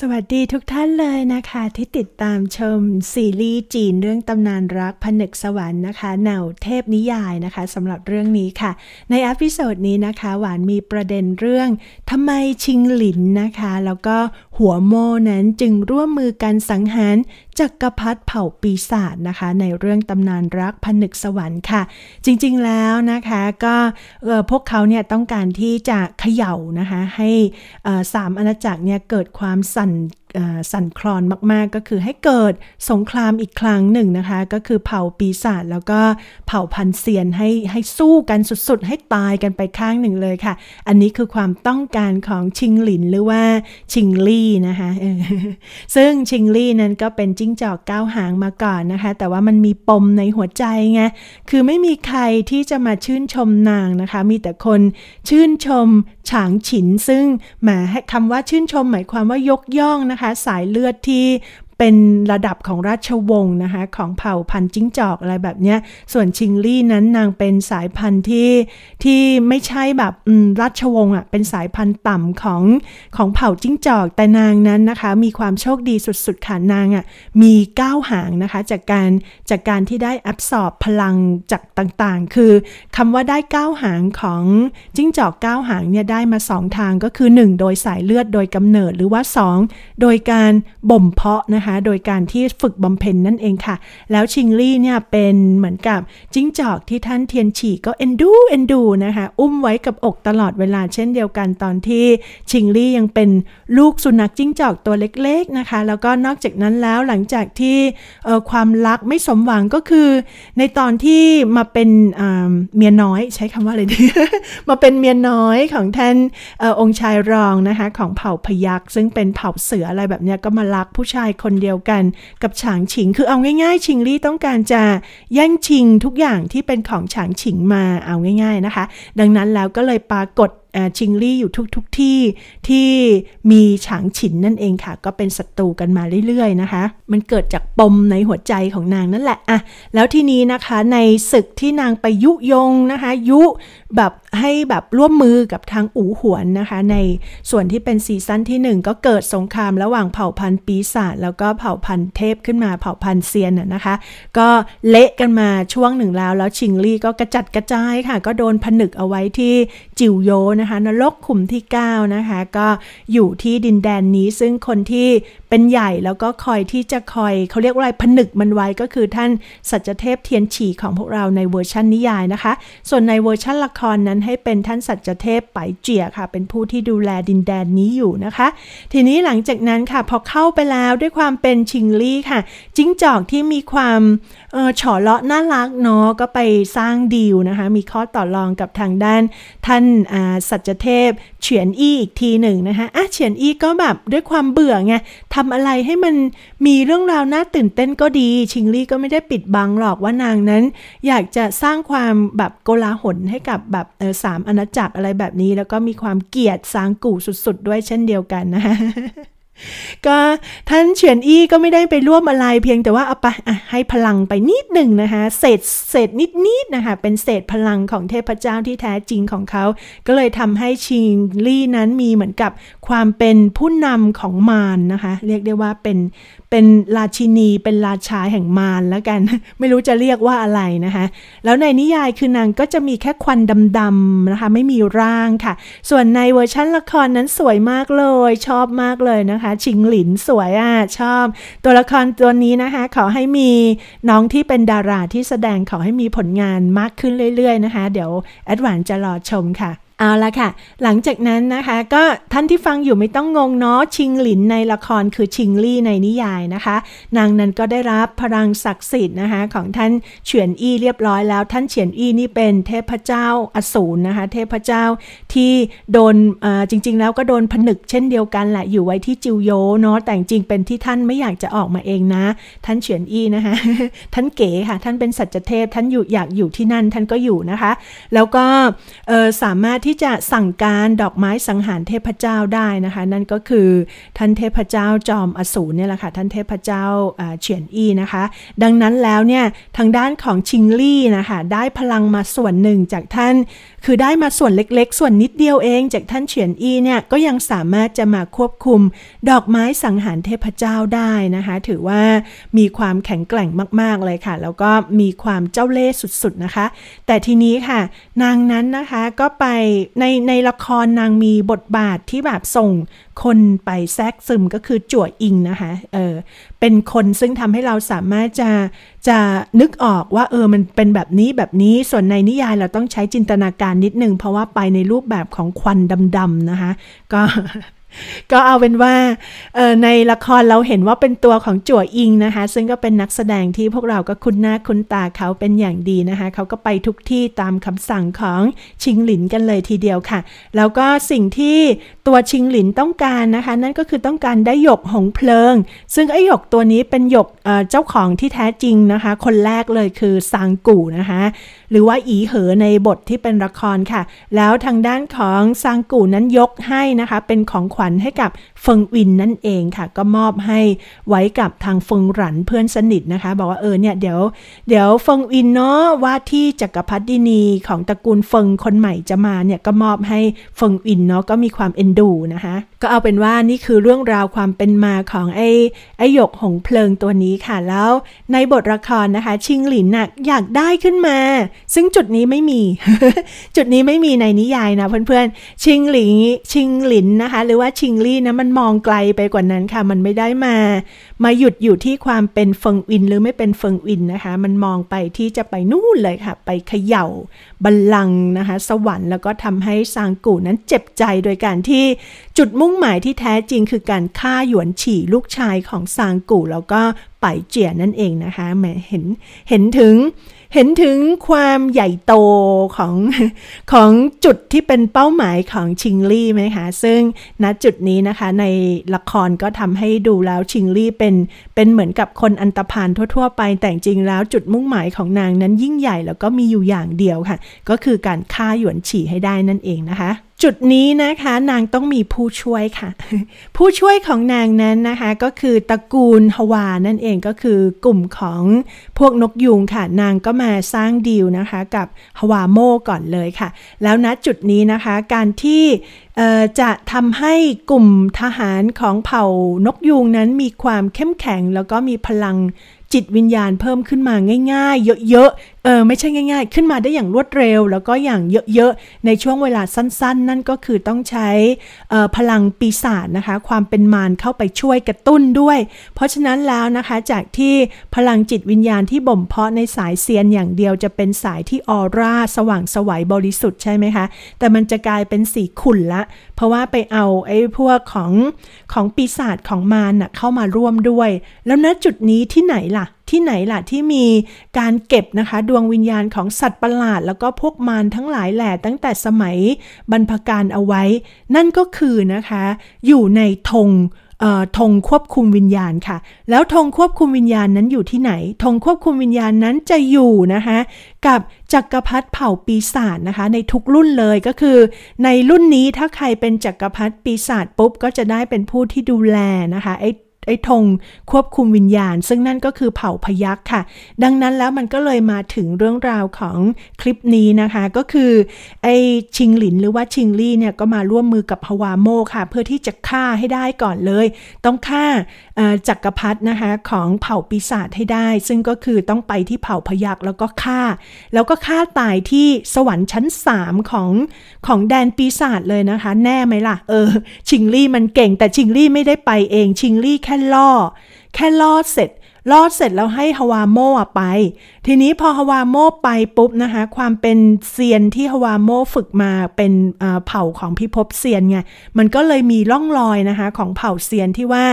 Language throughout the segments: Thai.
สวัสดีทุกท่านเลยนะคะ ที่ติดตามชม ซีรีส์จีนเรื่องตำนานรักผนึกสวรรค์นะคะแนวเทพนิยายนะคะสำหรับเรื่องนี้ค่ะ ในอพิโซดนี้นะคะ หวานมีประเด็นเรื่องทำไมชิงหลินนะคะ แล้วก็หัวโมนั้นจึงร่วมมือกันสังหารจักกรพรรดิเผ่าปีศาจนะคะ ในเรื่องตำนานรักผนึกสวรรค์ค่ะ จริงๆแล้วนะคะก็พวกเขาเนี่ยต้องการที่จะเขย่านะคะ ให้สามอาณาจักรเนี่ยเกิดความสั่นสั่นคลอนมากๆ ก็คือให้เกิดสงครามอีกครั้งหนึ่งนะคะ ก็คือเผ่าปีศาจแล้วก็เผ่าพันเซียนให้ให้สู้กันสุดๆ ให้ตายกันไปข้างหนึ่งเลยค่ะ อันนี้คือความต้องการของชิงหลินหรือว่าชิงลี่นะคะ ซึ่งชิงลี่นั้นก็เป็นจิ้งจอกก้าวหางมาก่อนนะคะ แต่ว่ามันมีปมในหัวใจไง คือไม่มีใครที่จะมาชื่นชมนางนะคะ มีแต่คนชื่นชมฉางฉินซึ่งแหมคำว่าชื่นชมหมายความว่ายกย่องนะคะสายเลือดที่เป็นระดับของราชวงศ์นะคะของเผ่าพันธุ์จิ้งจอกอะไรแบบเนี้ย ส่วนชิงลี่นั้นนางเป็นสายพันธุ์ที่ที่ไม่ใช่แบบราชวงศ์อ่ะเป็นสายพันธุ์ต่ำของของเผ่าจิ้งจอกแต่นางนั้นนะคะ มีความโชคดีสุดๆค่ะนางอ่ะมีก้าวหางนะคะ จากการจากการที่ได้อับสอบพลังจากต่างๆ คือคำว่าได้ก้าวหางของ จิ้งจอกก้าวหางเนี่ยได้มาสองทางก็คือ 1 โดยสายเลือดโดยกำเนิดหรือว่า 2 โดยการบ่มเพาะนะคะคะโดยการที่ฝึกบำเพ็ญนั่นเอง ค่ะ แล้วชิงลี่เนี่ยเป็นเหมือนกับจิ้งจอกที่ท่านเทียนฉีก็เอ็นดูเอ็นดูนะคะอุ้มไว้กับอกตลอดเวลาเช่นเดียวกันตอนที่ชิงลี่ยังเป็นลูกสุนัขจิ้งจอกตัวเล็กๆนะคะแล้วก็นอกจากนั้นแล้วหลังจากที่ความรักไม่สมหวังก็คือในตอนที่มาเป็นเมียน้อยใช้คำว่าอะไรดีมาเป็นเมียน้อยของท่านอองค์ชายรองนะคะของเผ่าพยักซึ่งเป็นเผ่าเสืออะไรแบบนี้ก็มารักผู้ชายคนเดียวกันกับฉางฉิงคือเอาง่ายๆ ชิงลี่ต้องการจะ แย่งชิงทุกอย่างที่เป็นของฉางฉิงมาเอาง่ายๆนะคะ ดังนั้นแล้วก็เลยปรากฏชิงลี่อยู่ทุกุกที่ที่มีฉางฉินนั่นเองค่ะ ก็เป็นศัตรูกันมาเรื่อยๆ นะคะ มันเกิดจากปมในหัวใจของนางนั่นแหละอะแล้วทีนี้นะคะในศึกที่นางไปยุยงนะคะ ยุแบบให้แบบร่วมมือกับทางอู่หวนนะคะ ในส่วนที่เป็นซีซั่นที่1ก็เกิดสงครามระหว่างเผ่าพันธุ์ปีศาจแล้วก็เผ่าพันธุ์เทพขึ้นมาเผ่าพันธุ์เซียนนะคะ ก็เละกันมาช่วงหนึ่งแล้ว แล้วชิงลี่ก็กระจัดกระจายค่ะ ก็โดนผนึกเอาไว้ที่จิวโยนะนคะนรกขุมที่9นะคะก็อยู่ที่ดินแดนนี้ซึ่งคนที่เป็นใหญ่แล้วก็คอยที่จะคอยเขาเรียกว่าอะไรผนึกมันไว้ ก็คือท่านสัจเทพเทียนฉีของพวกเราในเวอร์ชันนิยายนะคะ ส่วนในเวอร์ชันละครนั้นให้เป็นท่านสัจเทพไปเจียค่ะ เป็นผู้ที่ดูแลดินแดนนี้อยู่นะคะ ทีนี้หลังจากนั้นค่ะพอเข้าไปแล้วด้วยความเป็นชิงลี่ค่ะ จิ้งจอกที่มีความเออฉอเลาะน่ารักเนาะก็ไปสร้างดีลนะคะมีข้อต่อรองกับทางด้านท่านสัจเทพเฉียนอี้อีกทีหนึ่งนะคะอ่ะเฉียนอี้ก็แบบด้วยความเบื่อไงทำอะไรให้มันมีเรื่องราวน่าตื่นเต้นก็ดี ชิงลี่ก็ไม่ได้ปิดบังหรอกว่านางนั้น อยากจะสร้างความแบบโกลาหลให้กับแบบเออสามอาณาจักรอะไรแบบนี้ แล้วก็มีความเกลียดสางกู่สุดๆ ด้วยเช่นเดียวกันนะคะก็ท่านเฉียนอี้ก็ไม่ได้ไปร่วมอะไรเพียงแต่ว่าเอาไปให้พลังไปนิดหนึ่งนะคะเศษเศษนิดนิดนะคะเป็นเศษพลังของเทพเจ้าที่แท้จริงของเขา ก็เลยทำให้ชิงลี่นั้นมีเหมือนกับความเป็นผู้นำของมารนนะคะเรียกได้ว่าเป็นเป็นราชินีเป็นราชาแห่งมารแล้วกัน ไม่รู้จะเรียกว่าอะไรนะคะ แล้วในนิยายคือนางก็จะมีแค่ควันดำๆนะคะไม่มีร่างค่ะ ส่วนในเวอร์ชั่นละครนั้นสวยมากเลย ชอบมากเลยนะคะชิงหลินสวยอ่ะชอบ ตัวละครตัวนี้นะคะขอให้มีน้องที่เป็นดาราที่แสดงขอให้มีผลงานมากขึ้นเรื่อยๆ นะคะ เดี๋ยวแอดวานจะรอชมค่ะเอาละค่ะหลังจากนั้นนะคะก็ ท่านที่ฟังอยู่ไม่ต้องงงเนาะชิงหลินในละครคือชิงลี่ในนิยายนะคะ นางนั้นก็ได้รับพลังศักดิ์สิทธิ์นะคะ ของท่านเฉียนอี้เรียบร้อยแล้ว ท่านเฉียนอี้นี่เป็นเทพเจ้าอสูรนะคะเทพเจ้าที่โดนจริง ๆ แล้วก็โดนผนึกเช่นเดียวกันแหละอยู่ไว้ที่จิวโยเนาะแต่จริงเป็นที่ท่านไม่อยากจะออกมาเองนะท่านเฉียนอี้นะคะท่านเก๋ค่ะท่านเป็นสัจเทพท่านอยู่อยากอยู่ที่นั่นท่านก็อยู่นะคะ แล้วก็สามารถที่จะสั่งการดอกไม้สังหารเทพเจ้าได้นะคะ นั่นก็คือท่านเทพเจ้าจอมอสูรเนี่ยแหละค่ะท่านเทพเจ้าเฉียนอีนะคะ ดังนั้นแล้วเนี่ยทางด้านของชิงลี่นะคะ ได้พลังมาส่วนหนึ่งจากท่าน คือได้มาส่วนเล็กๆ ส่วนนิดเดียวเอง จากท่านเฉียนอีเนี่ย ก็ยังสามารถจะมาควบคุมดอกไม้สังหารเทพเจ้าได้นะคะ ถือว่ามีความแข็งแกร่งมากๆเลยค่ะแล้วก็มีความเจ้าเล่ห์สุด ๆนะคะ แต่ทีนี้ค่ะ นางนั้นนะคะก็ไปในในละครนางมีบทบาทที่แบบส่งคนไปแทรกซึมก็คือจั่วอิงนะคะเออ เป็นคนซึ่งทำให้เราสามารถจะจะนึกออกว่า เออมันเป็นแบบนี้แบบนี้ส่วนในนิยายเราต้องใช้จินตนาการนิดนึงเพราะว่าไปในรูปแบบของควันดำๆนะคะ ก็ก็เอาเป็นว่าในละครเราเห็นว่าเป็นตัวของจั่วอิงนะคะซึ่งก็เป็นนักแสดงที่พวกเราก็คุ้นหน้าคุ้นตาเขาเป็นอย่างดีนะคะเขาก็ไปทุกที่ตามคำสั่งของชิงหลินกันเลยทีเดียวค่ะ แล้วก็สิ่งที่ตัวชิงหลินต้องการนะคะ นั่นก็คือต้องการได้หยกหงเพลิง ซึ่งไอ้หยกตัวนี้เป็นหยกเจ้าของที่แท้จริงนะคะ คนแรกเลยคือซางกู่นะคะหรือว่าอีเหอในบทที่เป็นละครค่ะ แล้วทางด้านของซางกู่นั้นยกให้นะคะ เป็นของขวัญให้กับเฟิงอินนั่นเองค่ะก็มอบให้ไว้กับทางเฟิงหลันเพื่อนสนิทนะคะ บอกว่าเออเนี่ยเดี๋ยวเดี๋ยวเฟิงอินเนาะว่าที่จักรพรรดินีของตระกูลเฟิงคนใหม่จะมาเนี่ยก็มอบให้เฟิงอินเนาะก็มีความ เอ็นดูนะคะ ก็เอาเป็นว่านี่คือเรื่องราวความเป็นมาของไอ้ไอ้หยกหงเพลิงตัวนี้ค่ะ แล้วในบทละครนะคะ ชิงหลินนะ่ะอยากได้ขึ้นมา ซึ่งจุดนี้ไม่มี จุดนี้ไม่มีในนิยายนะเพื่อนๆชิงหลิงชิงหลินนะคะหรือว่าชิงลี่นะมันมองไกลไปกว่านั้นค่ะมันไม่ได้มามาหยุดอยู่ที่ความเป็นเฟิงอินหรือไม่เป็นเฟิงอินนะคะ มันมองไปที่จะไปนู่นเลยค่ะ ไปเขย่าบัลลังก์นะคะสวรรค์แล้วก็ทำให้ซางกู่นั้นเจ็บใจโดยการที่จุดมุ่งหมายที่แท้จริงคือการฆ่าหยวนฉี่ลูกชายของซางกู่ แล้วก็ไปเจียนั่นเองนะคะแหมเห็นเห็นถึงเห็นถึงความใหญ่โตของของจุดที่เป็นเป้าหมายของชิงลี่ไหมคะซึ่งณจุดนี้นะคะในละครก็ทำให้ดูแล้วชิงลี่เป็นเป็นเหมือนกับคนอันตรพานทั่ว ๆ ไปแต่จริงแล้วจุดมุ่งหมายของนางนั้นยิ่งใหญ่แล้วก็มีอยู่อย่างเดียวค่ะ ก็คือการฆ่าหยวนฉี่ให้ได้นั่นเองนะคะจุดนี้นะคะนางต้องมีผู้ช่วยค่ะ ผู้ช่วยของนางนั้นนะคะก็คือตระกูลฮวานั่นเองก็คือกลุ่มของพวกนกยุงค่ะ นางก็มาสร้างดีลนะคะกับฮวาโมก่อนเลยค่ะ แล้วณจุดนี้นะคะการที่จะทำให้กลุ่มทหารของเผ่านกยูงนั้นมีความเข้มแข็งแล้วก็มีพลังจิตวิญญาณเพิ่มขึ้นมาง่ายๆ เยอะเออไม่ใช่ง่ายๆ ขึ้นมาได้อย่างรวดเร็วแล้วก็อย่างเยอะ ๆ ในช่วงเวลาสั้น ๆ นั่นก็คือต้องใช้พลังปีศาจนะคะ ความเป็นมารเข้าไปช่วยกระตุ้นด้วย เพราะฉะนั้นแล้วนะคะจากที่พลังจิตวิญญาณที่บ่มเพาะในสายเซียนอย่างเดียวจะเป็นสายที่ออร่าสว่างสวัยบริสุทธิ์ใช่ไหมคะแต่มันจะกลายเป็นสีขุ่นละเพราะว่าไปเอาไอ้พวกของของปีศาจของมารนะเข้ามาร่วมด้วย แล้วณจุดนี้ที่ไหนล่ะที่ไหนล่ะที่มีการเก็บนะคะ ดวงวิญญาณของสัตว์ประหลาดแล้วก็พวกมารทั้งหลายแหล่ตั้งแต่สมัยบรรพการเอาไว้ นั่นก็คือนะคะอยู่ในธงธงควบคุมวิญญาณค่ะแล้วธงควบคุมวิญญาณนั้นอยู่ที่ไหนธงควบคุมวิญญาณนั้นจะอยู่นะคะกับจักรพรรดิเผ่าปีศาจนะคะ ในทุกรุ่นเลยก็คือ ในรุ่นนี้ถ้าใครเป็นจักรพรรดิปีศาจปุ๊บ ก็จะได้เป็นผู้ที่ดูแลนะคะไอไอ้ธงควบคุมวิญญาณซึ่งนั่นก็คือเผ่าพยักค่ะ ดังนั้นแล้วมันก็เลยมาถึงเรื่องราวของคลิปนี้นะคะก็คือไอ้ชิงหลินหรือว่าชิงลี่เนี่ยก็มาร่วมมือกับฮวาโมค่ะ เพื่อที่จะฆ่าให้ได้ก่อนเลย ต้องฆ่าจักรพรรดินะคะของเผ่าปีศาจให้ได้ ซึ่งก็คือต้องไปที่เผ่าพยักแล้วก็ฆ่า แล้วก็ฆ่าตายที่สวรรค์ชั้น3ของของแดนปีศาจเลยนะคะแน่ไหมล่ะเออชิงลี่มันเก่งแต่ชิงลี่ไม่ได้ไปเองชิงลี่แค่แค่ล่อแค่ล่อเสร็จล่อเสร็จแล้วให้ฮาวาโมะไปทีนี้พอฮาวาโมไปปุ๊บนะคะความเป็นเซียนที่ฮาวาโมฝึกมาเป็นเผ่าของพิภพเซียนไงมันก็เลยมีร่องรอยนะคะของเผ่าเซียนที่ว่า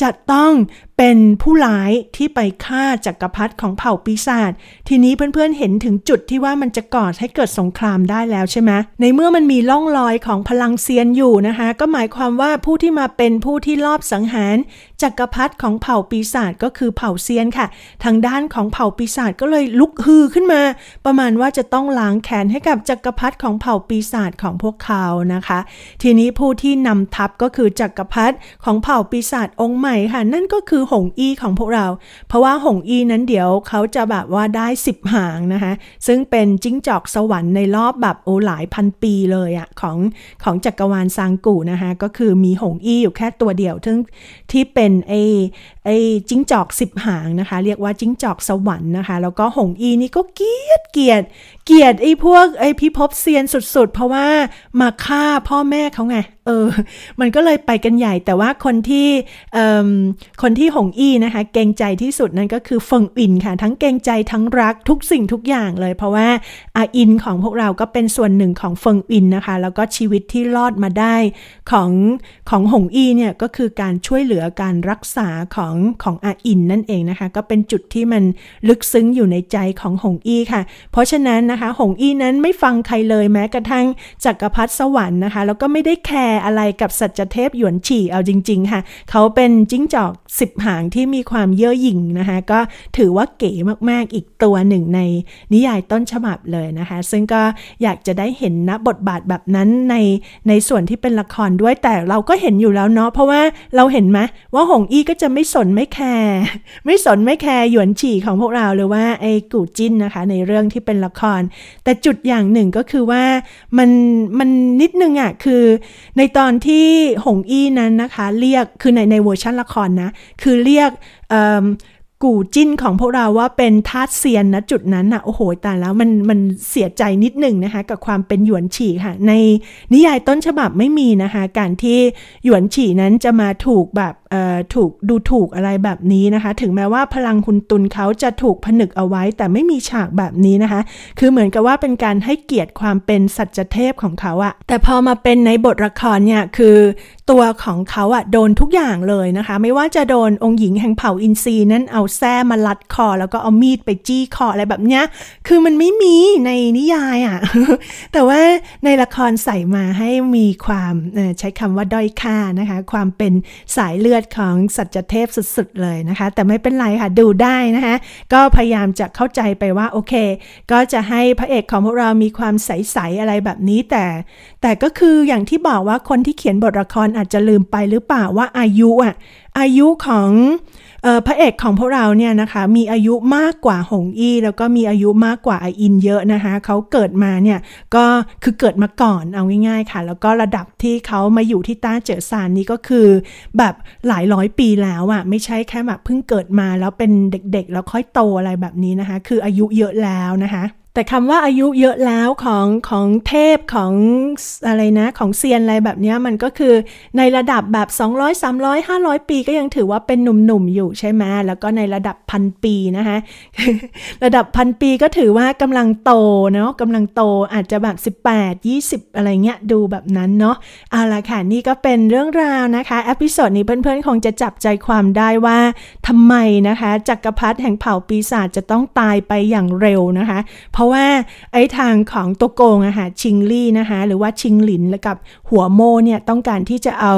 จะต้องเป็นผู้ร้ายที่ไปฆ่าจักกรพรรดิของเผ่าปีศาจทีนี้เพื่อนๆเห็นถึงจุดที่ว่ามันจะก่อให้เกิดสงครามได้แล้วใช่ไหมในเมื่อมันมีล่องรอยของพลังเซียนอยู่นะคะก็หมายความว่าผู้ที่มาเป็นผู้ที่ลอบสังหาร จักกรพรรดิของเผ่าปีศาจก็คือเผ่าเซียนค่ะ ทางด้านของเผ่าปีศาจก็เลยลยลุกฮือขึ้นมาประมาณว่าจะต้องล้างแขนให้กับจักรพรรดิของเผ่าปีศาจของพวกเขานะคะ ทีนี้ผู้ที่นำทัพก็คือจักรพรรดิของเผ่าปีศาจองค์ใหม่ค่ะ นั่นก็คือหงอีของพวกเรา เพราะว่าหงอีนั้นเดี๋ยวเขาจะแบบว่าได้สิบหางนะคะซึ่งเป็นจิ้งจอกสวรรค์ในรอบแบบโอหลายพันปีเลยอะของของจักรวาลซางกูนะคะก็คือมีหงอีอยู่แค่ตัวเดียวทึ่งที่เป็นไอไอจิ้งจอกสิบหางนะคะ เรียกว่าจิ้งจอกสวรรค์นะคะแล้วก็หงอีนี่ก็เกียดเกียดเกียดไอ้พวกไอ้พิภพเซียนสุดๆเพราะว่ามาฆ่าพ่อแม่เขาไงเออมันก็เลยไปกันใหญ่แต่ว่าคนที่คนที่หงอีนะคะ เกงใจที่สุดนั่นก็คือเฟิงอินค่ะ ทั้งเกงใจทั้งรักทุกสิ่งทุกอย่างเลย เพราะว่าอาอินของพวกเราก็เป็นส่วนหนึ่งของเฟิงอินนะคะ แล้วก็ชีวิตที่รอดมาได้ของของหงอีเนี่ยก็คือการช่วยเหลือการรักษาของของอาอินนั่นเองนะคะก็เป็นจุดที่มันลึกซึ้งอยู่ในใจของหงอี้ค่ะ เพราะฉะนั้นนะคะ หงอี้นั้นไม่ฟังใครเลยแม้กระทั่งจักรพรรดิสวรรค์นะคะ แล้วก็ไม่ได้แคร์อะไรกับสัจเทพหยวนฉี่เอาจริงๆค่ะ เขาเป็นจิ้งจอกสิบหางที่มีความเย่อหยิ่งนะคะ ก็ถือว่าเก๋มากๆอีกตัวหนึ่งในนิยายต้นฉบับเลยนะคะ ซึ่งก็อยากจะได้เห็นนะ บทบาทแบบนั้นในในส่วนที่เป็นละครด้วยแต่เราก็เห็นอยู่แล้วเนาะเพราะว่าเราเห็นไหมว่าหงอี้ก็จะไม่สนไม่แคร์ไม่สนไม่แคร์หยวนฉี่ของพวกเราเลยว่าไอ้กูจินนะคะในเรื่องที่เป็นละคร แต่จุดอย่างหนึ่งก็คือว่ามันมันนิดนึงอะ่ะคือในตอนที่หงอี้นั้นนะคะ เรียกคือในในเวอร์ชันละครนะ คือเรียกกู่จิ้นของพวกเราว่าเป็นทาสเซียนนะจุดนั้นนะโอ้โห แต่แล้วมันมันเสียใจนิดหนึ่งนะคะกับความเป็นหยวนฉี่ค่ะในนิยายต้นฉบับไม่มีนะคะการที่หยวนฉี่นั้นจะมาถูกแบบเอ่อถูกดูถูกอะไรแบบนี้นะคะ ถึงแม้ว่าพลังคุณตุนเขาจะถูกผนึกเอาไว้แต่ไม่มีฉากแบบนี้นะคะคือเหมือนกับว่าเป็นการให้เกียรติความเป็นสัจเทพของเขาอะแต่พอมาเป็นในบทละครเนี่ยคือตัวของเขาอะโดนทุกอย่างเลยนะคะไม่ว่าจะโดนองค์หญิงแห่งเผ่าอินซีนั่นเอาแส้มาลัดคอ แล้วก็เอามีดไปจี้คออะไรแบบเนี้ยคือมันไม่มีในนิยายอะ่ะ แต่ว่าในละครใส่มาให้มีความใช้คำว่าด้อยค่านะคะ ความเป็นสายเลือดของสัจเทพสุดๆเลยนะคะ แต่ไม่เป็นไรค่ะดูได้นะคะก็พยายามจะเข้าใจไปว่า โอเค ก็จะให้พระเอกของพวกเรามีความใสๆอะไรแบบนี้แต่ แต่ก็คืออย่างที่บอกว่าคนที่เขียนบทละครอาจจะลืมไปหรือเปล่าว่าอายุอ่ะอายุของพระเอกของพวกเราเนี่ยนะคะมีอายุมากกว่าหงอี้ แล้วก็มีอายุมากกว่าไออินเยอะนะคะ เขาเกิดมาเนี่ยก็คือเกิดมาก่อนเอาง่ายๆค่ะ แล้วก็ระดับที่เขามาอยู่ที่ต้าเจอซานนี่ก็คือ แบบหลายร้อยปีแล้วอะ่ะไม่ใช่แค่แบบเพิ่งเกิดมาแล้วเป็นเด็กๆ แล้วค่อยโตอะไรแบบนี้นะคะ คืออายุเยอะแล้วนะคะแต่คำว่าอายุเยอะแล้วของของเทพของอะไรนะของเซียนอะไรแบบนี้มันก็คือในระดับแบบ 200 300 500 ปีก็ยังถือว่าเป็นหนุ่มๆอยู่ใช่ไหมแล้วก็ในระดับพันปีนะคะระดับพันปีก็ถือว่ากำลังโตเนาะกำลังโตอาจจะแบบ18 20 อะไรเงี้ยดูแบบนั้นเนาะเอาละค่ะนี่ก็เป็นเรื่องราวนะคะอพิโซดนี้เพื่อนๆคงจะจับใจความได้ว่าทำไมนะคะจักรพรรดิแห่งเผ่าปีศาจจะต้องตายไปอย่างเร็วนะคะ เพราะว่าไอ้ทางของตัวโกงอะฮะชิงลี่นะคะ หรือว่าชิงหลินกับหัวโมเนี่ยต้องการที่จะเอา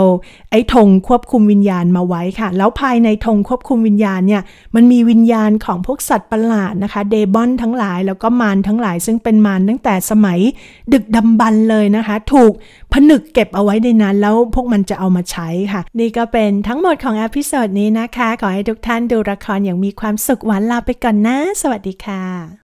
ไอ้ธงควบคุมวิญญาณมาไว้ค่ะ แล้วภายในธงควบคุมวิญญาณเนี่ย มันมีวิญญาณของพวกสัตว์ประหลาดนะคะ เดบอนทั้งหลายแล้วก็มารทั้งหลายซึ่งเป็นมารตั้งแต่สมัยดึกดำบันเลยนะคะ ถูกผนึกเก็บเอาไว้ในนั้น แล้วพวกมันจะเอามาใช้ค่ะ นี่ก็เป็นทั้งหมดของอพิโซดนี้นะคะขอให้ทุกท่านดูละครอย่างมีความสุขหวานลาไปก่อนนะสวัสดีค่ะ